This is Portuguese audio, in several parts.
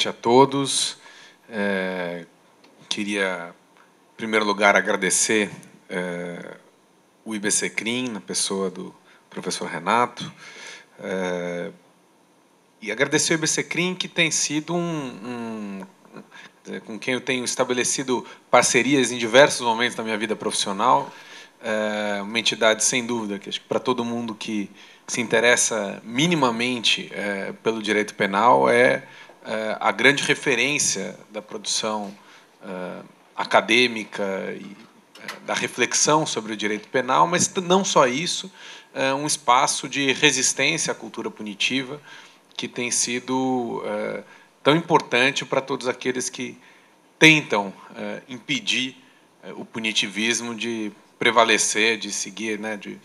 noite a todos. É, queria, em primeiro lugar, agradecer é, o IBC CRIM, na pessoa do professor Renato, é, e agradecer o IBC CRIM, que tem sido um, um é, com quem eu tenho estabelecido parcerias em diversos momentos da minha vida profissional. É uma entidade sem dúvida que acho que para todo mundo que se interessa minimamente é, pelo direito penal é eh, a grande referência da produção eh, acadêmica e eh, da reflexão sobre o direito penal, mas não só isso, um espaço de resistência à cultura punitiva que tem sido tão importante para todos aqueles que tentam impedir o punitivismo de prevalecer, de seguir, né, de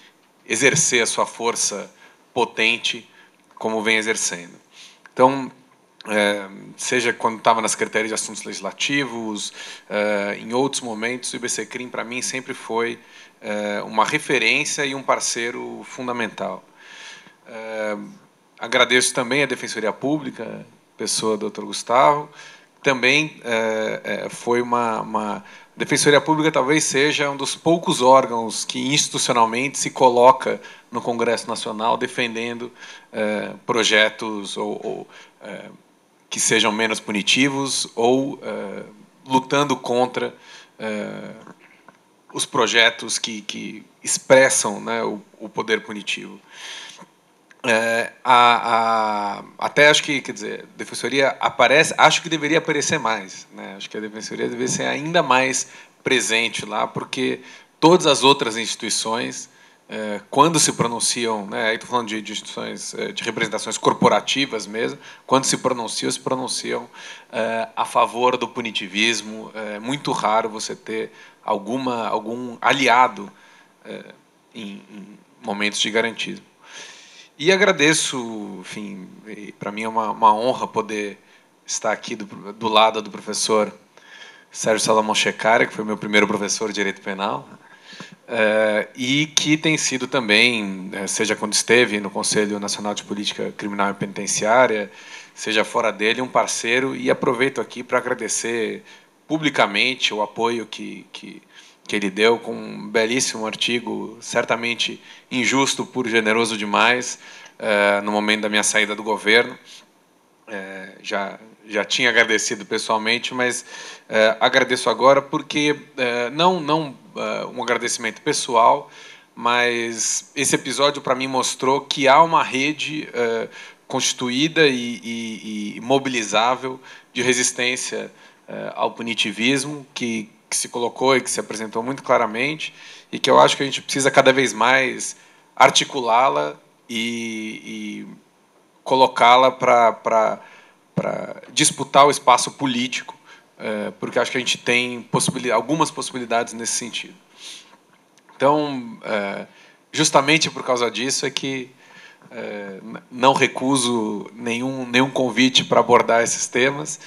exercer a sua força potente como vem exercendo. Então, é, seja quando estava na Secretaria de Assuntos Legislativos, é, em outros momentos, o IBCCRIM, para mim, sempre foi é, uma referência e um parceiro fundamental. agradeço também a Defensoria Pública, pessoa do Dr. Gustavo, também foi uma, uma... A Defensoria Pública talvez seja um dos poucos órgãos que institucionalmente se coloca no Congresso Nacional defendendo projetos ou, ou que sejam menos punitivos ou uh, lutando contra uh, os projetos que, que expressam né, o, o, poder punitivo. É, a, a, até acho que, quer dizer, a defensoria aparece, acho que deveria aparecer mais. Né? Acho que a defensoria deveria ser ainda mais presente lá, porque todas as outras instituições é, quando se pronunciam, né, aí estou falando de, de instituições, é, de representações corporativas mesmo, quando se pronunciam, se pronunciam é, a favor do punitivismo. É muito raro você ter alguma, algum aliado é, em, em, momentos de garantismo. E agradeço, enfim, para mim é uma, uma, honra poder estar aqui do, do lado do professor Sérgio Salomão Checari, que foi meu primeiro professor de Direito Penal, é, e que tem sido também, é, seja quando esteve no Conselho Nacional de Política Criminal e Penitenciária, seja fora dele, um parceiro. E aproveito aqui para agradecer publicamente o apoio que, que, que, ele deu com um belíssimo artigo, certamente injusto por generoso demais, é, no momento da minha saída do governo. É, já, já tinha agradecido pessoalmente, mas é, agradeço agora porque é, não não é, um agradecimento pessoal, mas esse episódio para mim mostrou que há uma rede constituída e, e, e, mobilizável de resistência ao punitivismo que, que se colocou e que se apresentou muito claramente e que eu acho que a gente precisa cada vez mais articulá-la e, e colocá-la para para disputar o espaço político, é, porque acho que a gente tem algumas possibilidades nesse sentido. Então, é, justamente por causa disso é que é, não recuso nenhum, nenhum convite para abordar esses temas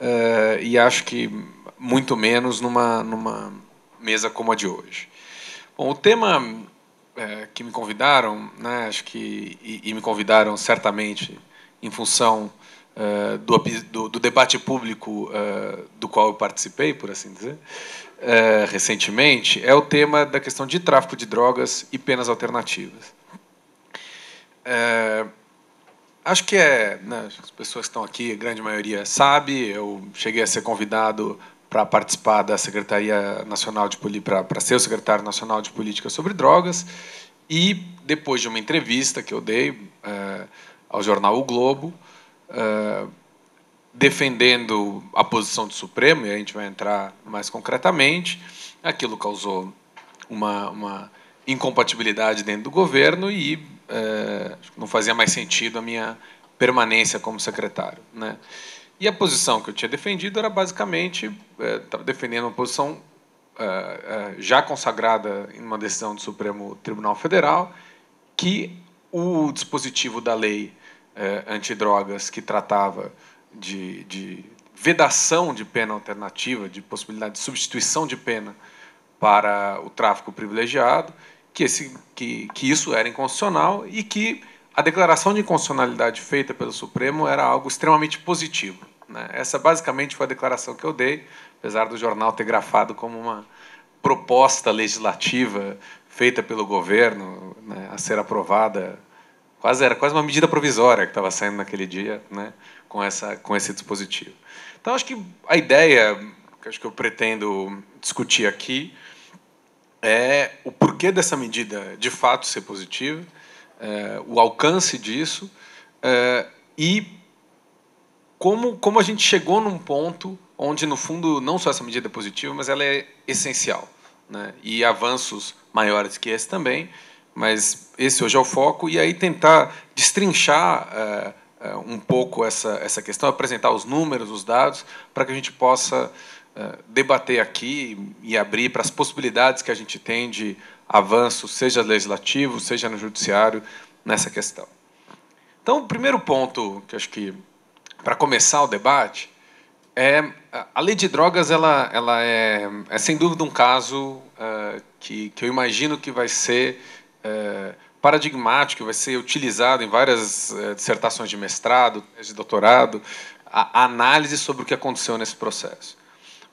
é, e acho que muito menos numa, numa mesa como a de hoje. Bom, o tema é, que me convidaram, né, acho que e, e me convidaram certamente em função eh, do, do, debate público uh, do qual eu participei, por assim dizer, eh, recentemente, é o tema da questão de tráfico de drogas e penas alternativas. acho que é, né, as pessoas que estão aqui, a grande maioria sabe, eu cheguei a ser convidado para participar da Secretaria Nacional de Política, para ser o secretário nacional de política sobre drogas. E depois de uma entrevista que eu dei uh, ao jornal O Globo, defendendo a posição do Supremo, e a gente vai entrar mais concretamente, aquilo causou uma, uma incompatibilidade dentro do governo e não fazia mais sentido a minha permanência como secretário. Né? E a posição que eu tinha defendido era basicamente, estava defendendo uma posição já consagrada em uma decisão do Supremo Tribunal Federal, que o dispositivo da lei é, antidrogas que tratava de, de vedação de pena alternativa, de possibilidade de substituição de pena para o tráfico privilegiado, que, esse, que, que isso era inconstitucional e que a declaração de inconstitucionalidade feita pelo Supremo era algo extremamente positivo. Né? Essa basicamente foi a declaração que eu dei, apesar do jornal ter grafado como uma proposta legislativa feita pelo governo né, a ser aprovada Quase era quase uma medida provisória que estava saindo naquele dia, né? Com essa com esse dispositivo. Então acho que a ideia que acho que eu pretendo discutir aqui é o porquê dessa medida de fato ser positiva, é, o alcance disso é, e como como a gente chegou num ponto onde no fundo não só essa medida é positiva, mas ela é essencial, né? E avanços maiores que esse também mas esse hoje é o foco, e aí tentar destrinchar eh, eh, um pouco essa, essa questão, apresentar os números, os dados, para que a gente possa eh, debater aqui e abrir para as possibilidades que a gente tem de avanço, seja legislativo, seja no judiciário, nessa questão. Então, o primeiro ponto que acho que para começar o debate é a lei de drogas, ela, ela é, é sem dúvida um caso que, que eu imagino que vai ser é, paradigmático, vai ser utilizado em várias é, dissertações de mestrado, de doutorado, a, a análise sobre o que aconteceu nesse processo.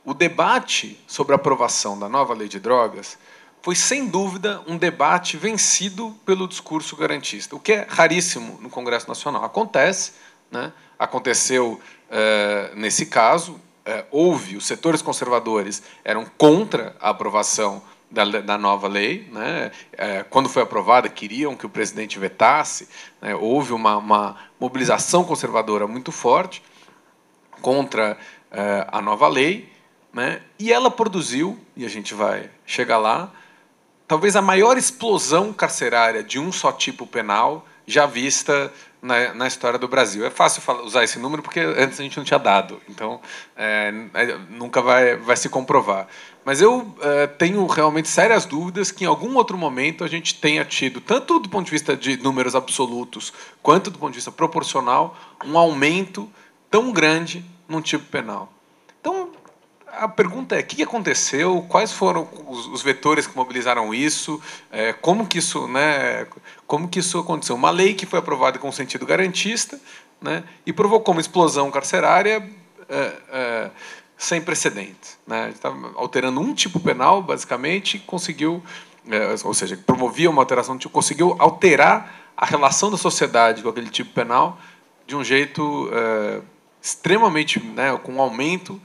O debate sobre a aprovação da nova lei de drogas foi, sem dúvida, um debate vencido pelo discurso garantista, o que é raríssimo no Congresso Nacional. Acontece, né? aconteceu é, nesse caso, é, houve, os setores conservadores eram contra a aprovação da, da nova lei. Né? É, quando foi aprovada, queriam que o presidente vetasse. Né? Houve uma, uma mobilização conservadora muito forte contra é, a nova lei. Né? E ela produziu, e a gente vai chegar lá, talvez a maior explosão carcerária de um só tipo penal já vista na, na história do Brasil. É fácil falar, usar esse número porque antes a gente não tinha dado, então é, é, nunca vai, vai se comprovar. Mas eu é, tenho realmente sérias dúvidas que em algum outro momento a gente tenha tido, tanto do ponto de vista de números absolutos, quanto do ponto de vista proporcional, um aumento tão grande num tipo penal. Então, a pergunta é, o que aconteceu? Quais foram os, vetores que mobilizaram isso? É, como que isso, né? Como que isso aconteceu? Uma lei que foi aprovada com sentido garantista, né? E provocou uma explosão carcerária é, é, sem precedentes, né? Estava tá alterando um tipo penal, basicamente, conseguiu, é, ou seja, promovia uma alteração, tipo, conseguiu alterar a relação da sociedade com aquele tipo penal de um jeito é, extremamente, né? Com um aumento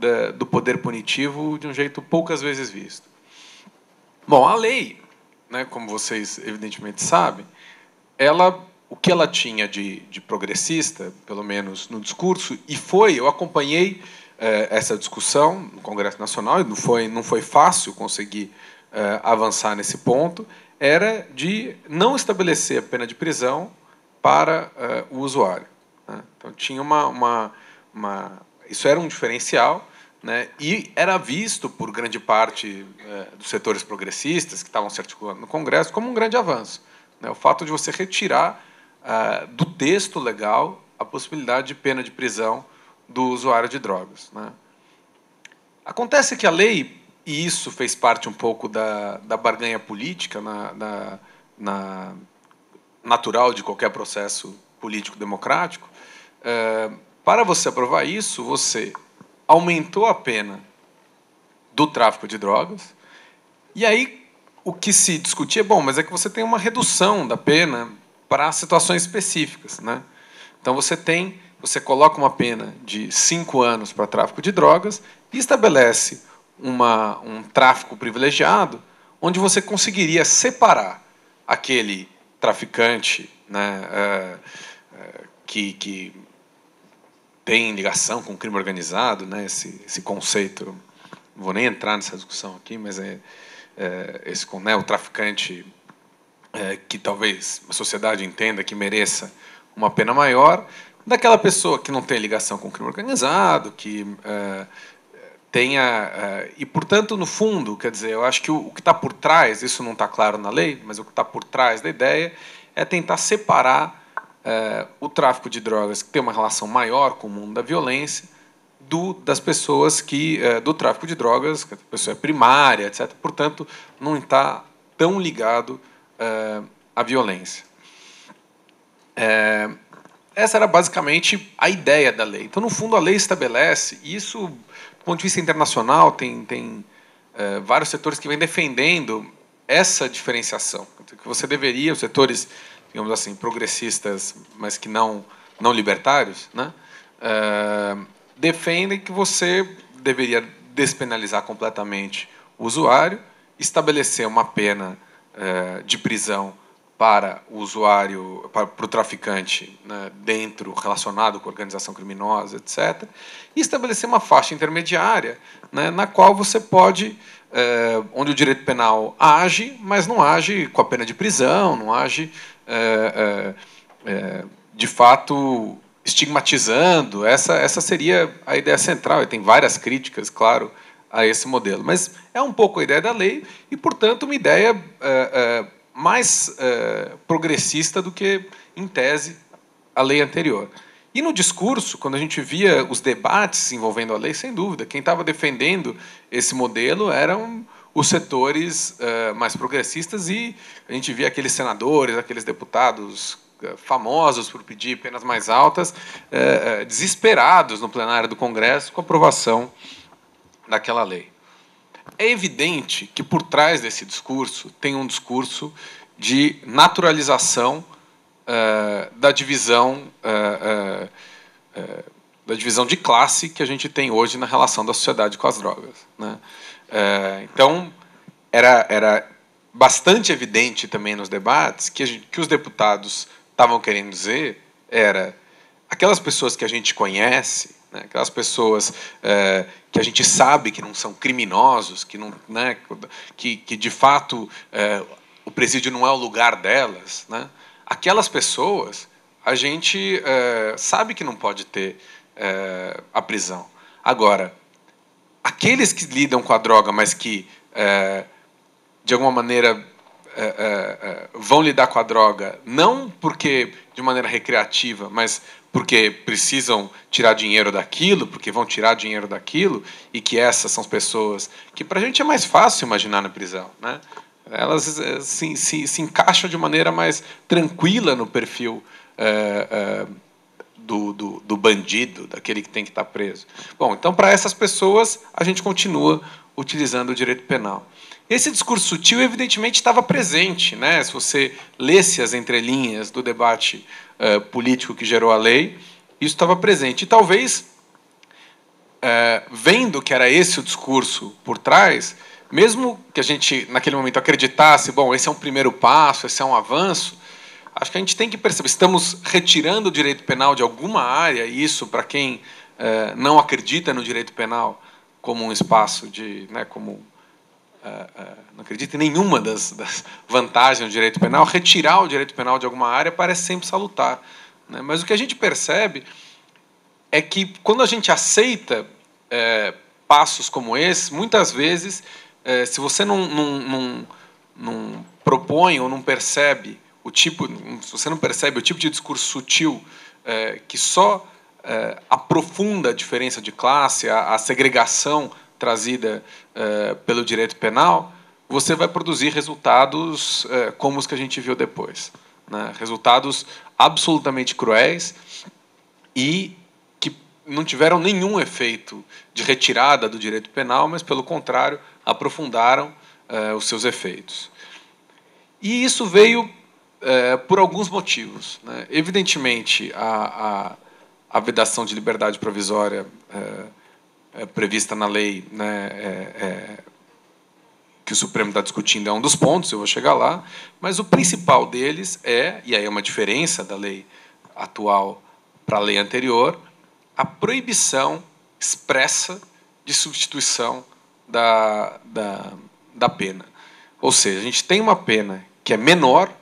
da, do poder punitivo de um jeito poucas vezes visto. Bom, a lei, né, como vocês evidentemente sabem, ela o que ela tinha de, de progressista, pelo menos no discurso, e foi, eu acompanhei eh, essa discussão no Congresso Nacional, e não foi, não foi fácil conseguir eh, avançar nesse ponto, era de não estabelecer a pena de prisão para eh, o usuário. Né? Então, tinha uma, uma, uma. Isso era um diferencial, né? E era visto por grande parte é, dos setores progressistas que estavam se articulando no Congresso como um grande avanço. Né? O fato de você retirar é, do texto legal a possibilidade de pena de prisão do usuário de drogas. Né? Acontece que a lei, e isso fez parte um pouco da, da barganha política na, na, na natural de qualquer processo político democrático, é, para você aprovar isso, você aumentou a pena do tráfico de drogas. E aí o que se discutia, é bom, mas é que você tem uma redução da pena para situações específicas, né? Então você tem, você coloca uma pena de cinco anos para tráfico de drogas e estabelece uma, um tráfico privilegiado, onde você conseguiria separar aquele traficante, né, é, é, que, que tem ligação com o crime organizado, né? Esse, esse conceito, não vou nem entrar nessa discussão aqui, mas é, é esse né, o traficante é, que talvez a sociedade entenda que mereça uma pena maior, daquela pessoa que não tem ligação com o crime organizado, que é, tenha. É, e, portanto, no fundo, quer dizer, eu acho que o, o que está por trás, isso não está claro na lei, mas o que está por trás da ideia é tentar separar é, o tráfico de drogas, que tem uma relação maior com o mundo da violência, do, das pessoas que é, do tráfico de drogas, que a pessoa é primária, etc. Portanto, não está tão ligado é, à violência. É, essa era basicamente a ideia da lei. Então, no fundo, a lei estabelece e isso, do ponto de vista internacional, tem tem é, vários setores que vêm defendendo essa diferenciação que você deveria os setores digamos assim, progressistas, mas que não, não libertários, né? Uh, defendem que você deveria despenalizar completamente o usuário, estabelecer uma pena uh, de prisão para o usuário, para, para o traficante né, dentro, relacionado com organização criminosa, etc., e estabelecer uma faixa intermediária né, na qual você pode, uh, onde o direito penal age, mas não age com a pena de prisão, não age é, é, é, de fato estigmatizando. Essa, essa seria a ideia central. E tem várias críticas, claro, a esse modelo. Mas é um pouco a ideia da lei e, portanto, uma ideia é, é, mais progressista do que, em tese, a lei anterior. E no discurso, quando a gente via os debates envolvendo a lei, sem dúvida, quem estava defendendo esse modelo um os setores uh, mais progressistas e a gente via aqueles senadores, aqueles deputados eh, famosos por pedir penas mais altas, uh, desesperados no plenário do Congresso com a aprovação daquela lei. É evidente que por trás desse discurso tem um discurso de naturalização uh, da divisão da divisão de classe que a gente tem hoje na relação da sociedade com as drogas. Né? É, então, era, era bastante evidente também nos debates que, gente, que os deputados estavam querendo dizer era aquelas pessoas que a gente conhece, né, aquelas pessoas é, que a gente sabe que não são criminosos, que, não, né, que, que de fato é, o presídio não é o lugar delas, né, aquelas pessoas a gente é, sabe que não pode ter é, a prisão. Agora, aqueles que lidam com a droga, mas que é, de alguma maneira é, é, é, vão lidar com a droga, não porque de maneira recreativa, mas porque precisam tirar dinheiro daquilo, porque vão tirar dinheiro daquilo, e que essas são pessoas que para a gente é mais fácil imaginar na prisão, né? Elas é, se, se, se encaixam de maneira mais tranquila no perfil do, do, do bandido, daquele que tem que estar tá preso. Bom, então, para essas pessoas, a gente continua utilizando o direito penal. Esse discurso sutil, evidentemente, estava presente, né? se você lesse as entrelinhas do debate uh, político que gerou a lei, isso estava presente. E talvez, uh, vendo que era esse o discurso por trás, mesmo que a gente, naquele momento, acreditasse, bom, esse é um primeiro passo, esse é um avanço, acho que a gente tem que perceber, estamos retirando o direito penal de alguma área, e isso, para quem eh, não acredita no direito penal como um espaço de. Né, como, eh, eh, não acredita em nenhuma das, das, vantagens do direito penal, retirar o direito penal de alguma área parece sempre salutar. Né? Mas o que a gente percebe é que quando a gente aceita passos como esse, muitas vezes, se você não, não, não, não propõe ou não percebe o tipo, se você não percebe, o tipo de discurso sutil é, que só é, aprofunda a diferença de classe, a, a segregação trazida é, pelo direito penal, você vai produzir resultados é, como os que a gente viu depois. Né? Resultados absolutamente cruéis e que não tiveram nenhum efeito de retirada do direito penal, mas, pelo contrário, aprofundaram é, os seus efeitos. E isso veio é, por alguns motivos. Né? Evidentemente, a, a, a, vedação de liberdade provisória é, é prevista na lei né, é, é, que o Supremo está discutindo é um dos pontos, eu vou chegar lá, mas o principal deles é, e aí é uma diferença da lei atual para a lei anterior, a proibição expressa de substituição da, da, da pena. Ou seja, a gente tem uma pena que é menor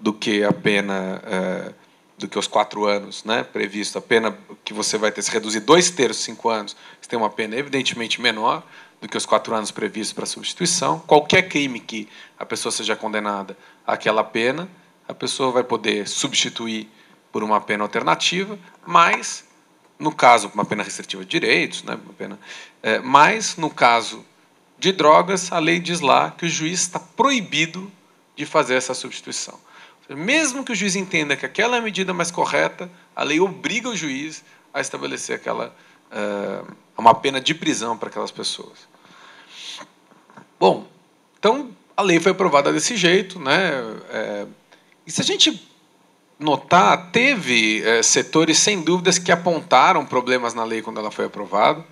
do que a pena eh, do que os quatro anos né, previsto. A pena que você vai ter, se reduzir dois terços, cinco anos, você tem uma pena evidentemente menor do que os quatro anos previstos para substituição. Qualquer crime que a pessoa seja condenada àquela pena, a pessoa vai poder substituir por uma pena alternativa, mas, no caso, uma pena restritiva de direitos, né, uma pena, é, mas, no caso de drogas, a lei diz lá que o juiz está proibido de fazer essa substituição. Mesmo que o juiz entenda que aquela é a medida mais correta, a lei obriga o juiz a estabelecer aquela uh, uma pena de prisão para aquelas pessoas. Bom, então a lei foi aprovada desse jeito, né? É, e se a gente notar, teve é, setores sem dúvidas que apontaram problemas na lei quando ela foi aprovada.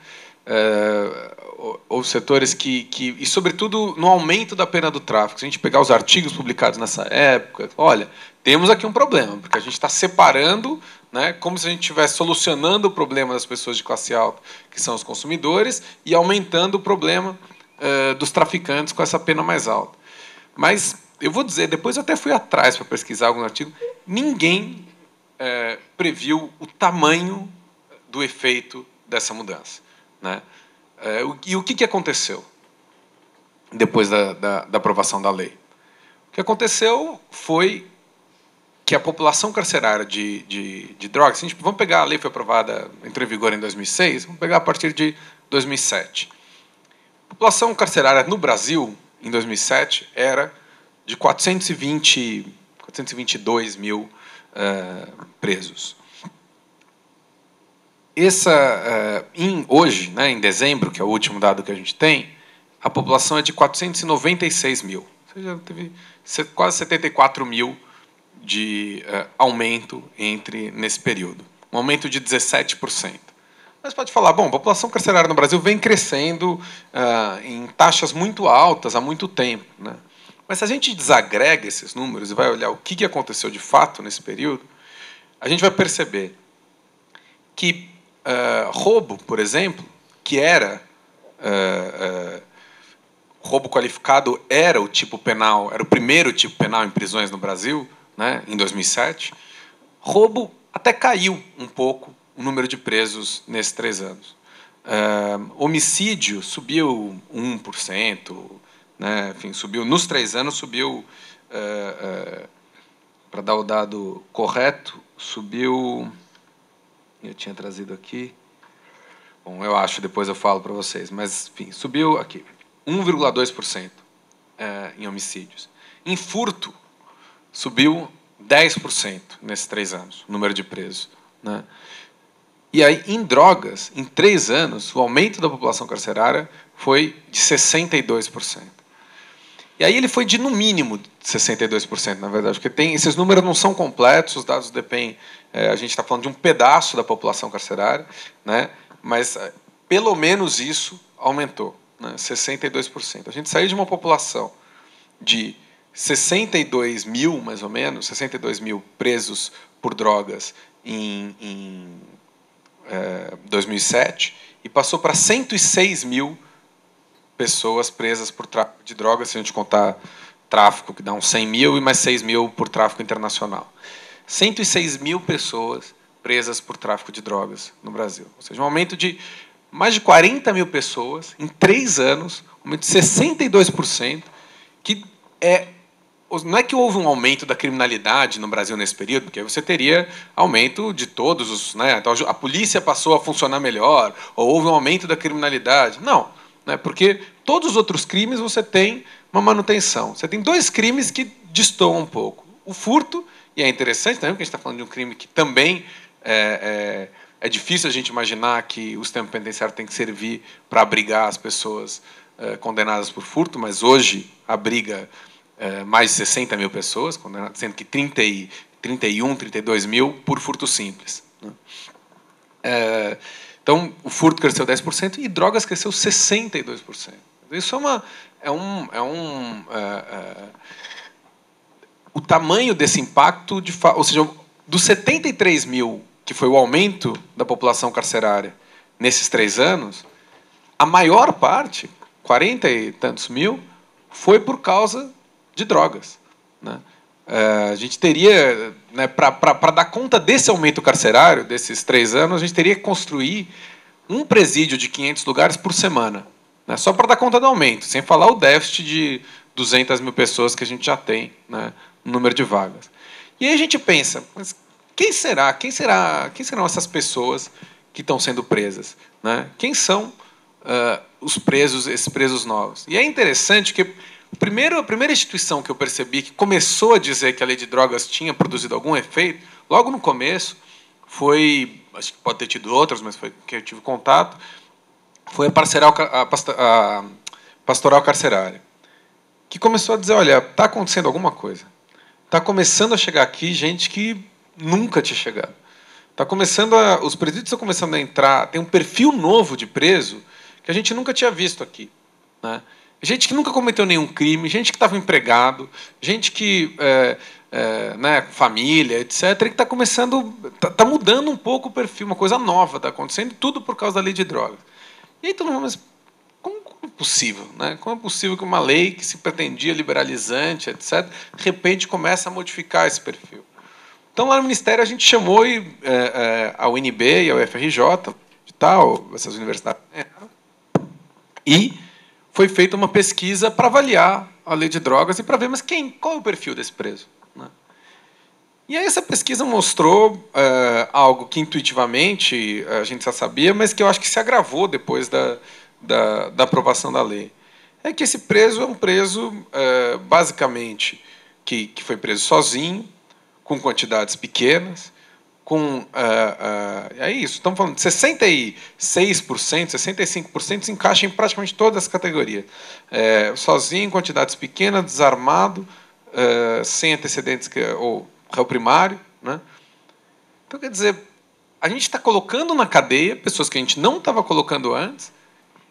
Uh, ou setores que, que. E, sobretudo, no aumento da pena do tráfico. Se a gente pegar os artigos publicados nessa época, olha, temos aqui um problema, porque a gente está separando, né, como se a gente estivesse solucionando o problema das pessoas de classe alta, que são os consumidores, e aumentando o problema uh, dos traficantes com essa pena mais alta. Mas eu vou dizer, depois eu até fui atrás para pesquisar algum artigo, ninguém é, previu o tamanho do efeito dessa mudança. Né? É, e o que, que aconteceu depois da, da, da aprovação da lei? O que aconteceu foi que a população carcerária de, de, de drogas, vamos pegar a lei foi aprovada, entrou em vigor em 2006, vamos pegar a partir de 2007. A população carcerária no Brasil, em 2007, era de 420, 422 mil uh, presos essa, uh, em, hoje, né, em dezembro, que é o último dado que a gente tem, a população é de 496 mil. Ou seja, teve quase 74 mil de uh, aumento entre nesse período. Um aumento de 17%. Mas pode falar, bom, a população carcerária no Brasil vem crescendo uh, em taxas muito altas há muito tempo. Né? Mas se a gente desagrega esses números e vai olhar o que aconteceu de fato nesse período, a gente vai perceber que uh, roubo, por exemplo, que era. Uh, uh, roubo qualificado era o tipo penal, era o primeiro tipo penal em prisões no Brasil, né, em 2007. Roubo até caiu um pouco o número de presos nesses três anos. homicídio subiu 1%, né, enfim, subiu nos três anos, subiu para dar o dado correto, subiu eu tinha trazido aqui. Bom, eu acho, depois eu falo para vocês. Mas, enfim, subiu aqui. 1,2% é, em homicídios. Em furto, subiu 10% nesses três anos, o número de presos. Né? E aí, em drogas, em três anos, o aumento da população carcerária foi de 62%. E aí ele foi de no mínimo 62%, na verdade, porque tem, esses números não são completos, os dados dependem. É, a gente está falando de um pedaço da população carcerária, né? mas é, pelo menos isso aumentou, né? 62%. A gente saiu de uma população de 62 mil, mais ou menos, 62 mil presos por drogas em, em é, 2007 e passou para 106 mil pessoas presas por tráfico de drogas, se a gente contar tráfico, que dá uns 100 mil, e mais 6 mil por tráfico internacional. 106 mil pessoas presas por tráfico de drogas no Brasil. Ou seja, um aumento de mais de 40 mil pessoas em três anos, um aumento de 62%, que é não é que houve um aumento da criminalidade no Brasil nesse período, porque você teria aumento de todos os. Né? Então a polícia passou a funcionar melhor, ou houve um aumento da criminalidade. Não né? porque todos os outros crimes você tem uma manutenção. Você tem dois crimes que destoam um pouco. O furto, e é interessante também, né? porque a gente está falando de um crime que também é, é, é, difícil a gente imaginar que o sistema penitenciário tem que servir para abrigar as pessoas é, condenadas por furto, mas hoje abriga eh, mais de 60 mil pessoas, condenadas, sendo que 30 e, 31, 32 mil por furto simples. Né? Eh, então, o furto cresceu 10% e drogas cresceu 62%. Isso é, uma, é um. É um é, é, o tamanho desse impacto, de, ou seja, dos 73 mil, que foi o aumento da população carcerária nesses três anos, a maior parte, 40 e tantos mil, foi por causa de drogas. Né? É, a gente teria, né, para dar conta desse aumento carcerário, desses três anos, a gente teria que construir um presídio de 500 lugares por semana, né, só para dar conta do aumento, sem falar o déficit de 200 mil pessoas que a gente já tem, né, no número de vagas. E aí a gente pensa, mas quem será? Quem será? Quem serão essas pessoas que estão sendo presas? Né? Quem são uh, os presos, esses presos novos? E é interessante que o primeiro, a primeira instituição que eu percebi que começou a dizer que a lei de drogas tinha produzido algum efeito, logo no começo, foi, acho que pode ter tido outras, mas foi que eu tive contato, foi a, parceral, a pastoral carcerária, que começou a dizer, olha, está acontecendo alguma coisa. Está começando a chegar aqui gente que nunca tinha chegado. Tá começando a, os presídios estão começando a entrar, tem um perfil novo de preso que a gente nunca tinha visto aqui. Né? gente que nunca cometeu nenhum crime, gente que estava empregado, gente que. É, é, né, família, etc., e que está começando. Está tá mudando um pouco o perfil, uma coisa nova está acontecendo, tudo por causa da lei de drogas. E aí todo mundo, mas como, como é possível? Né? Como é possível que uma lei que se pretendia liberalizante, etc., de repente começa a modificar esse perfil? Então, lá no Ministério, a gente chamou é, é, a UNB e a UFRJ, tal, essas universidades, e foi feita uma pesquisa para avaliar a lei de drogas e para ver mas quem, qual é o perfil desse preso. Né? E aí essa pesquisa mostrou é, algo que intuitivamente eh, a gente já sabia, mas que eu acho que se agravou depois da, da, da aprovação da lei. É que esse preso é um preso, é, basicamente, que, que foi preso sozinho, com quantidades pequenas, com é isso, estamos falando de 66%, 65% se encaixa em praticamente todas as categorias. É, sozinho, em quantidades pequenas, desarmado, é, sem antecedentes que, ou réu primário. Né? Então, quer dizer, a gente está colocando na cadeia pessoas que a gente não estava colocando antes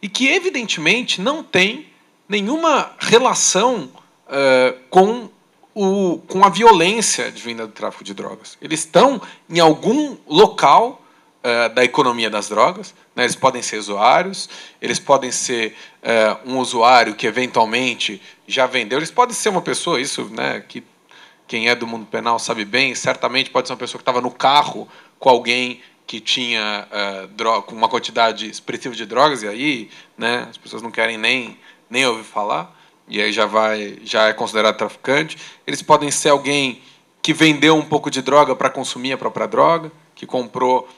e que, evidentemente, não tem nenhuma relação é, com o, com a violência divina do tráfico de drogas. Eles estão em algum local eh, da economia das drogas. Né? Eles podem ser usuários, eles podem ser uh, um usuário que eventualmente já vendeu, eles podem ser uma pessoa, isso né, que quem é do mundo penal sabe bem, certamente pode ser uma pessoa que estava no carro com alguém que tinha uh, uma quantidade expressiva de drogas, e aí né, as pessoas não querem nem, nem ouvir falar, e aí já, vai, já é considerado traficante. Eles podem ser alguém que vendeu um pouco de droga para consumir a própria droga, que comprou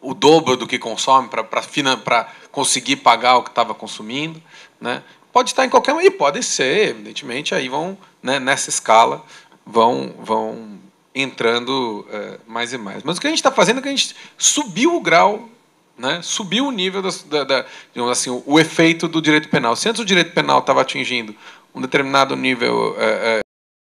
o dobro do que consome para conseguir pagar o que estava consumindo. Né? Pode estar em qualquer. E pode ser, evidentemente, aí vão, né, nessa escala, vão, vão entrando é, mais e mais. Mas o que a gente está fazendo é que a gente subiu o grau, né, subiu o nível, da, da, da assim, o, o, efeito do direito penal. Se antes o direito penal estava atingindo um determinado nível. É, é,